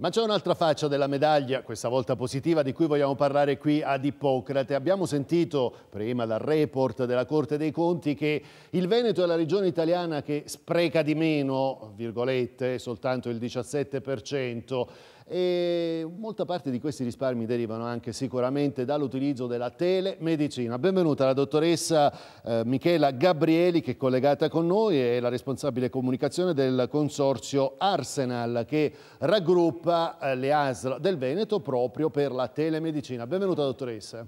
Ma c'è un'altra faccia della medaglia, questa volta positiva, di cui vogliamo parlare qui ad Ippocrate. Abbiamo sentito prima dal report della Corte dei Conti che il Veneto è la regione italiana che spreca di meno, virgolette, soltanto il 17%, e molta parte di questi risparmi derivano anche sicuramente dall'utilizzo della telemedicina. Benvenuta la dottoressa eh, Michela Gabrieli che è collegata con noi, è la responsabile comunicazione del consorzio Arsenal che raggruppa sviluppa eh, le ASL del Veneto proprio per la telemedicina. Benvenuta dottoressa.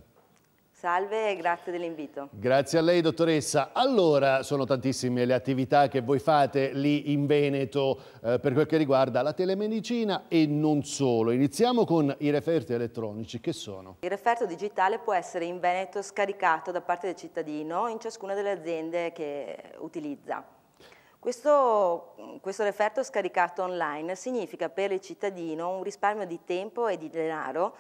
Salve, grazie dell'invito. Grazie a lei dottoressa. Allora, sono tantissime le attività che voi fate lì in Veneto eh, per quel che riguarda la telemedicina e non solo. Iniziamo con i referti elettronici, che sono? Il referto digitale può essere in Veneto scaricato da parte del cittadino in ciascuna delle aziende che utilizza. Questo, questo referto scaricato online significa per il cittadino un risparmio di tempo e di denaro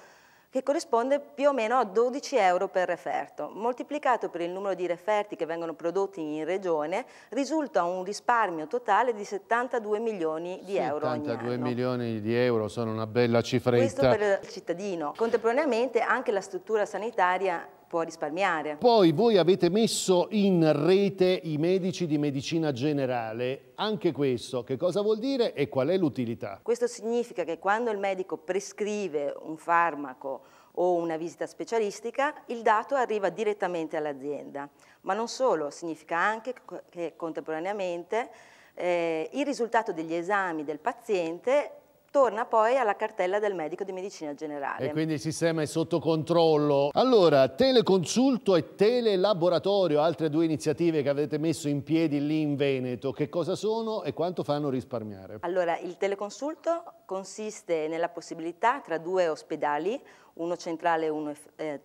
che corrisponde più o meno a 12 euro per referto. Moltiplicato per il numero di referti che vengono prodotti in regione, risulta un risparmio totale di 72 milioni di euro 72 milioni di euro sono una bella cifretta. Questo per il cittadino. Contemporaneamente anche la struttura sanitaria può risparmiare. Poi voi avete messo in rete i medici di medicina generale. Anche questo che cosa vuol dire e qual è l'utilità? Questo significa che quando il medico prescrive un farmaco o una visita specialistica, il dato arriva direttamente all'azienda. Ma non solo, significa anche che contemporaneamente eh, il risultato degli esami del paziente torna poi alla cartella del medico di medicina generale. E quindi il sistema è sotto controllo. Allora, teleconsulto e telelaboratorio, altre due iniziative che avete messo in piedi lì in Veneto, che cosa sono e quanto fanno risparmiare? Allora, il teleconsulto consiste nella possibilità tra due ospedali, uno centrale e uno eh,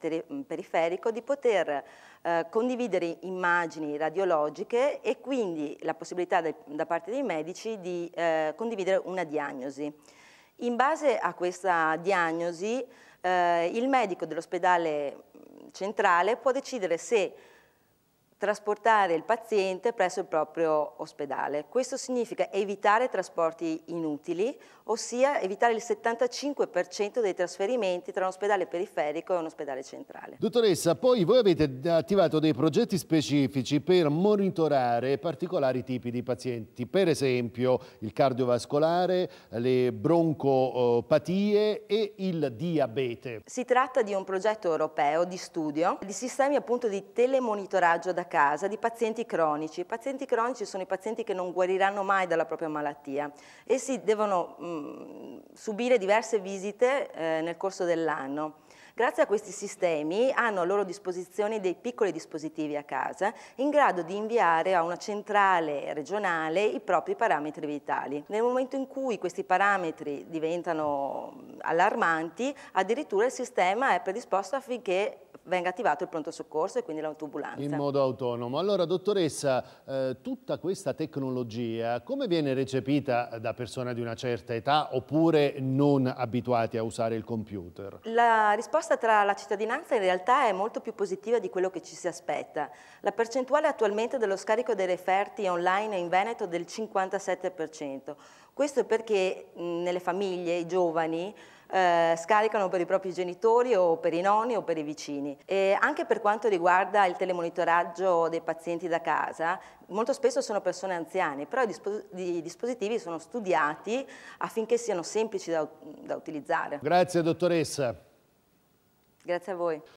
periferico, di poter eh, condividere immagini radiologiche e quindi la possibilità de, da parte dei medici di eh, condividere una diagnosi. In base a questa diagnosi eh, il medico dell'ospedale centrale può decidere se trasportare il paziente presso il proprio ospedale. Questo significa evitare trasporti inutili, ossia evitare il 75% dei trasferimenti tra un ospedale periferico e un ospedale centrale. Dottoressa, poi voi avete attivato dei progetti specifici per monitorare particolari tipi di pazienti, per esempio il cardiovascolare, le broncopatie e il diabete. Si tratta di un progetto europeo di studio di sistemi appunto di telemonitoraggio da casa di pazienti cronici. I pazienti cronici sono i pazienti che non guariranno mai dalla propria malattia. Essi devono mh, mm, subire diverse visite eh, nel corso dell'anno. Grazie a questi sistemi hanno a loro disposizione dei piccoli dispositivi a casa in grado di inviare a una centrale regionale i propri parametri vitali. Nel momento in cui questi parametri diventano mm, allarmanti, addirittura il sistema è predisposto affinché venga attivato il pronto soccorso e quindi l'autobulanza. In modo autonomo. Allora, dottoressa, eh, tutta questa tecnologia come viene recepita eh, da persone di una certa età oppure non abituati a usare il computer? La risposta tra la cittadinanza in realtà è molto più positiva di quello che ci si aspetta. La percentuale attualmente dello scarico dei referti online in Veneto è del 57%. Questo perché mh, nelle famiglie, i giovani, eh, scaricano per i propri genitori o per i nonni o per i vicini. E anche per quanto riguarda il telemonitoraggio dei pazienti da casa, molto spesso sono persone anziane, però i, dispos i dispositivi sono studiati affinché siano semplici da, da utilizzare. Grazie dottoressa. Grazie a voi.